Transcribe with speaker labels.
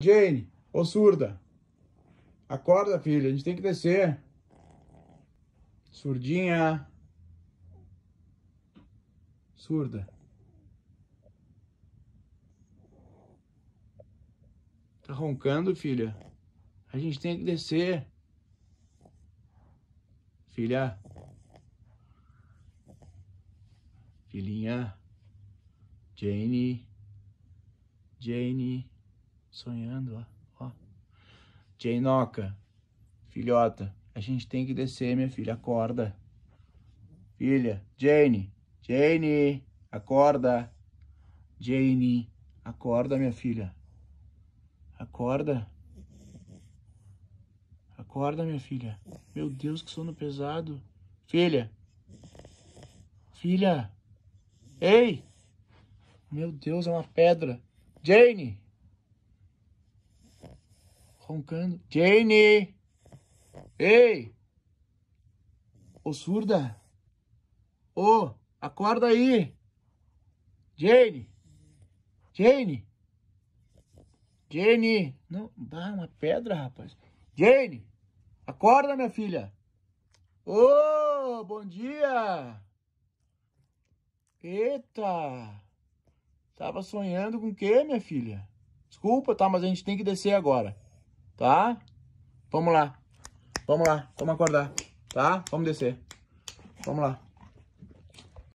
Speaker 1: Jane, ô surda. Acorda, filha, a gente tem que descer. Surdinha. Surda. Tá roncando, filha? A gente tem que descer. Filha. Filhinha. Jane. Jane sonhando, ó. ó. Jainoca, filhota, a gente tem que descer, minha filha, acorda. Filha, Jane, Jane, acorda. Jane, acorda, minha filha. Acorda. Acorda, minha filha. Meu Deus, que sono pesado. Filha. Filha. Ei. Meu Deus, é uma pedra. Jane roncando. Jane! Ei! Ô, surda! Ô, acorda aí! Jane! Jane! Jane! Não, dá uma pedra, rapaz. Jane! Acorda, minha filha! Ô, bom dia! Eita! Tava sonhando com o quê, minha filha? Desculpa, tá? Mas a gente tem que descer agora tá? Vamos lá. Vamos lá. Vamos acordar, tá? Vamos descer. Vamos lá.